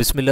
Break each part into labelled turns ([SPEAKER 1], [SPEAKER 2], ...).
[SPEAKER 1] बिसमीम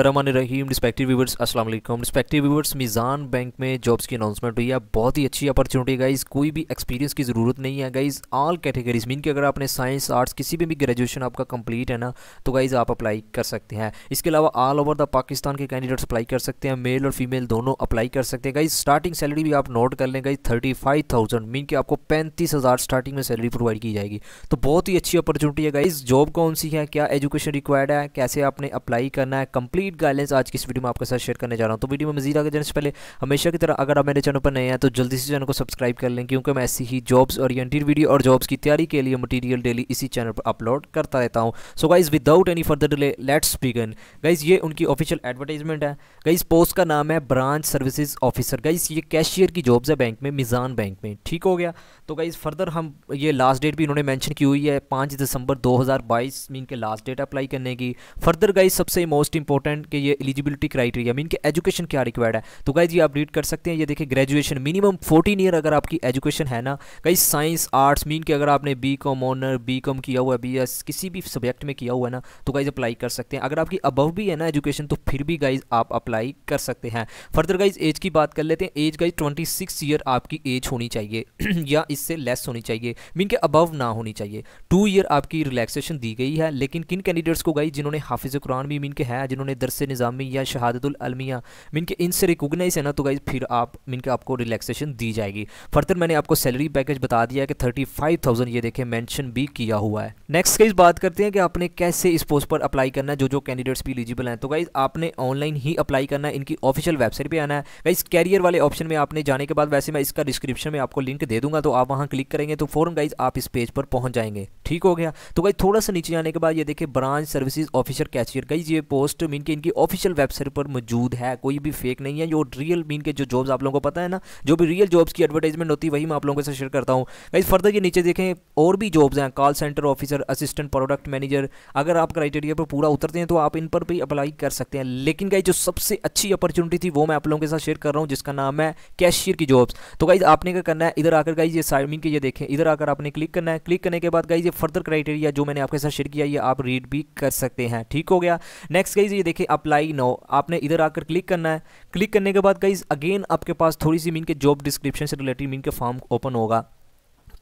[SPEAKER 1] respective viewers अस्सलाम वालेकुम रिस्पेक्टिव व्यूवर्स मिज़ान बैंक में जॉब्स की अनाउंसमेंट हुई है बहुत ही अच्छी अपॉर्चुनिटी गाइस कोई भी एक्सपीरियंस की ज़रूरत नहीं है गाइस ऑल कैटेगरीज मीन कि अगर आपने साइंस आर्ट्स किसी भी भी ग्रेजुएशन आपका कंप्लीट है ना तो गाइज़ आप अप्लाई कर सकते हैं इसके अलावा ऑल ओवर द पाकिस्तान के कैंडिडेट्स अप्लाई कर सकते हैं मेल और फीमेल दोनों अप्लाई कर सकते हैं गाइज स्टार्टिंग सैलरी भी आप नोट कर लें guys thirty five thousand mean कि आपको पैंतीस हज़ार स्टार्टिंग में सैलरी प्रोवाइड की जाएगी तो बहुत ही अच्छी अपॉर्चुनिटी है गाइज जॉब कौन सी है क्या एजुकेशन रिक्वायर्ड है कैसे आपने अप्लाई करना है कंप्लीट गाइडलाइंस आज की इस वीडियो में आपके साथ शेयर करने जा रहा हूँ तो वीडियो में मजीद आगे जाने से पहले हमेशा की तरह अगर आप मेरे चैनल पर नए हैं तो जल्दी से चैनल को सब्सक्राइब कर लें क्योंकि मैं ऐसी ही जॉब्स ओरिएंटेड वीडियो और जॉब्स की तैयारी के लिए मटीरियल डेली इसी चैनल पर अपलोड करता रहता हूँ so guys without any further delay let's begin guys ये उनकी ऑफिशियल एडवर्टाइजमेंट है गाइज़ पोस्ट का नाम है ब्रांच सर्विसेज ऑफिसर गाइज़ ये कैशियर की जॉब्स है बैंक में मिज़ान बैंक में ठीक हो गया तो गाइज़ फर्दर हम ये लास्ट डेट भी इन्होंने मैंशन की हुई है पाँच दिसंबर दो हज़ार बाईस मीन के लास्ट डेट अप्लाई करने की फर्दर गाइज सबसे मोस्ट इंपॉर्टेंट कि ये एलिजिबिलिटी क्राइटेरिया मीन कि एजुकेशन क्या रिक्वायर्ड है तो गाइज ये आप रीड कर सकते हैं ये देखिए ग्रेजुएशन मिनिमम फोर्टीन ईयर अगर आपकी एजुकेशन है ना कई साइंस आर्ट्स मीन कि अगर आपने B com honour B com किया हुआ है बी एस किसी भी सब्जेक्ट में किया हुआ है ना तो गाइज अप्लाई कर सकते हैं अगर आपकी अबव भी है ना एजुकेशन तो फिर भी गाइज आप अप्लाई कर सकते हैं फर्दर गाइज एज की बात कर लेते हैं age guys twenty six year आपकी एज होनी चाहिए या इससे लेस होनी चाहिए मीन के अबव ना होनी चाहिए टू ईयर आपकी रिलैक्सेशन दी गई है लेकिन किन कैंडिडेट्स को गाइज जिन्होंने हाफिज़ कुरान भी मीन के हैं जिन्होंने दरस निज़ामी या शहादतलमिया मीन के इनसे रिकोगनाइज है ना तो गाइज फिर आप मीन के आपको रिलैक्सेशन दी जाएगी फर्दर मैंने आपको सैलरी पैकेज बता दिया कि थर्टी फाइव थाउजेंड ये देखें मैंशन भी किया हुआ है नेक्स्ट गाइज बात करते हैं कि आपने कैसे इस पोस्ट पर अप्लाई करना है जो जो कैंडिडेट्स भी एलिजिबल हैं तो गाइज आपने ऑनलाइन ही अप्लाई करना है इनकी ऑफिशियल वेबसाइट पर आना है गाइज कैरियर वाले ऑप्शन में आपने जाने के बाद वैसे मैं इसका डिस्क्रिप्शन में आपको लिंक दे दूंगा तो आप वहाँ क्लिक करेंगे तो फौरन गाइज आप इस पेज पर पहुँच जाएंगे ठीक हो गया तो गाइज थोड़ा सा नीचे जाने के बाद ये देखिए branch services officer cashier guys ये पोस्ट मीन के इनकी ऑफिशियल वेबसाइट पर मौजूद है कोई भी फेक नहीं है जो रियल मीन के जो जॉब्स आप लोगों को पता है ना जो भी रियल जॉब्स की एडवर्टाइजमेंट होती है वही मैं आप लोगों के साथ शेयर करता हूँ गाइज फर्दर ये नीचे देखें और भी जॉब्स हैं call centre officer assistant product manager अगर आप क्राइटेरिया पर पूरा उतरते हैं तो आप इन पर भी अप्लाई कर सकते हैं लेकिन गाइज जो सबसे अच्छी अपॉर्चुनिटी थी वो मैं आप लोगों के साथ शेयर कर रहा हूँ जिसका नाम है कैशियर की जॉब्स तो गाइज आपने क्या करना है इधर आकर गाइज ये साइमिन के ये देखें इधर आकर आपने क्लिक करना है क्लिक करने के बाद गाइज ये फर्दर क्राइटेरिया जो मैंने आपके साथ शेयर किया ये आप रीड भी कर सकते हैं ठीक हो गया नेक्स्ट गाइज ये देखिए अप्लाई नो आपने इधर आकर क्लिक करना है क्लिक करने के बाद कई अगेन आपके पास थोड़ी सी मीन के जॉब डिस्क्रिप्शन से रिलेटेड मीन के फॉर्म ओपन होगा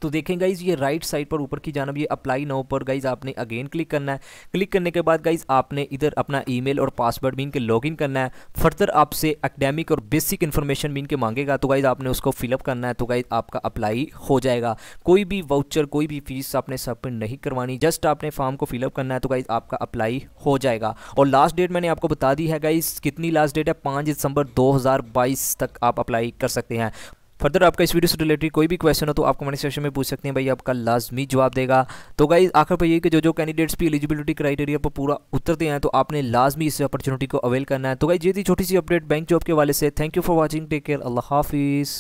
[SPEAKER 1] तो देखें गाइज ये राइट साइड पर ऊपर की जानब ये अप्लाई नाउ पर गाइज आपने अगेन क्लिक करना है क्लिक करने के बाद गाइज आपने इधर अपना ईमेल और पासवर्ड मीन के लॉगिन करना है फर्दर आपसे अकेडेमिक और बेसिक इन्फॉर्मेशन मीन के मांगेगा तो गाइज आपने उसको फिलअप करना है तो गाइज आपका अप्लाई हो जाएगा कोई भी वाउचर कोई भी फीस आपने सबमिट नहीं करवानी जस्ट आपने फॉर्म को फिलअप करना है तो गाइज आपका अप्लाई हो जाएगा और लास्ट डेट मैंने आपको बता दी है गाइज कितनी लास्ट डेट है पाँच दिसंबर दो तक आप अप्लाई कर सकते हैं फर्दर आपका इस वीडियो से रिलेटेड कोई भी क्वेश्चन हो तो आप कमेंट सेक्शन में पूछ सकते हैं भाई आपका लाजमी जवाब देगा तो गाइज आखिर पर ये कि जो जो कैंडिडेट्स भी एलिजिबिलिटी क्राइटेरिया पर पूरा उतरते हैं तो आपने लाजमी इस अपॉर्चुनिटी को अवेल करना है तो गाइज ये थी छोटी सी अपडेट बैंक जॉब के वाले से thank you for watching take care अल्लाह हाफिज़